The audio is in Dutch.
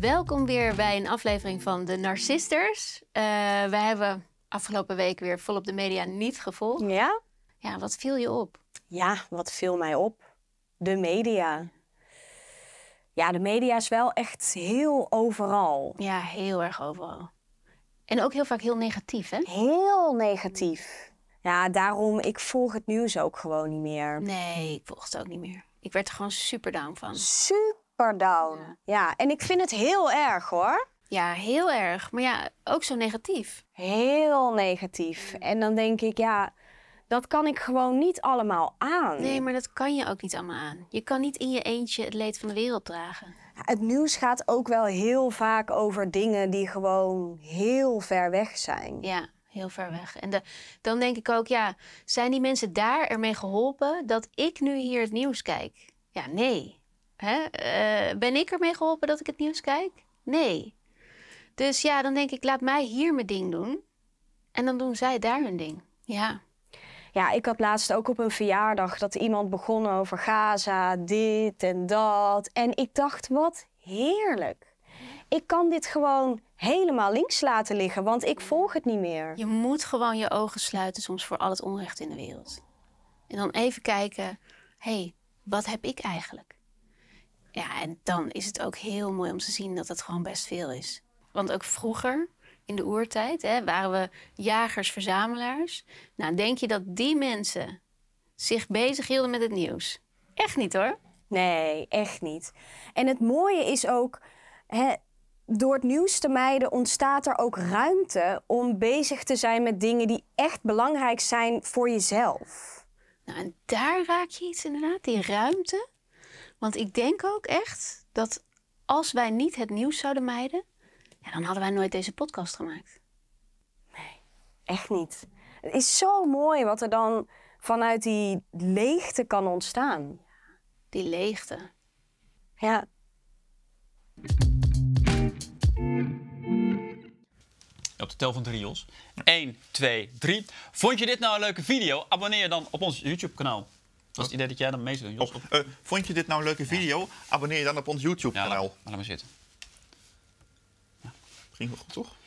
Welkom weer bij een aflevering van De Narcisters. Eh, we hebben afgelopen week weer volop de media niet gevolgd. Ja? Ja, wat viel je op? Ja, wat viel mij op? De media. Ja, de media is wel echt heel overal. Ja, heel erg overal. En ook heel vaak heel negatief, hè? Heel negatief. Ja, daarom, ik volg het nieuws ook gewoon niet meer. Nee, ik volg het ook niet meer. Ik werd er gewoon super down van. Super? down. Ja. ja, en ik vind het heel erg hoor. Ja, heel erg. Maar ja, ook zo negatief. Heel negatief. En dan denk ik, ja, dat kan ik gewoon niet allemaal aan. Nee, maar dat kan je ook niet allemaal aan. Je kan niet in je eentje het leed van de wereld dragen. Het nieuws gaat ook wel heel vaak over dingen die gewoon heel ver weg zijn. Ja, heel ver weg. En de, dan denk ik ook, ja, zijn die mensen daar ermee geholpen dat ik nu hier het nieuws kijk? Ja, nee. Hè? Eh, ben ik ermee geholpen dat ik het nieuws kijk? Nee. Dus ja, dan denk ik, laat mij hier mijn ding doen. En dan doen zij daar hun ding. Ja. Ja, ik had laatst ook op een verjaardag dat iemand begon over Gaza, dit en dat. En ik dacht, wat heerlijk. Ik kan dit gewoon helemaal links laten liggen, want ik volg het niet meer. Je moet gewoon je ogen sluiten soms voor al het onrecht in de wereld. En dan even kijken, hé, hey, wat heb ik eigenlijk? Ja, en dan is het ook heel mooi om te zien dat het gewoon best veel is. Want ook vroeger, in de oertijd, hè, waren we jagers-verzamelaars. Nou, denk je dat die mensen zich bezighielden met het nieuws? Echt niet hoor. Nee, echt niet. En het mooie is ook, hè, door het nieuws te mijden ontstaat er ook ruimte om bezig te zijn met dingen die echt belangrijk zijn voor jezelf. Nou, en daar raak je iets inderdaad, die ruimte. Want ik denk ook echt dat als wij niet het nieuws zouden mijden, ja, dan hadden wij nooit deze podcast gemaakt. Nee, echt niet. Het is zo mooi wat er dan vanuit die leegte kan ontstaan. Die leegte. Ja. Op de tel van drie ons. 1, 2, 3. Vond je dit nou een leuke video? Abonneer dan op ons YouTube-kanaal was het idee dat jij dan mee zou oh, eh, vond je dit nou een leuke video? Abonneer je dan op ons YouTube-kanaal. Ja, laat, laat maar zitten. Ja. Ging wel goed, toch?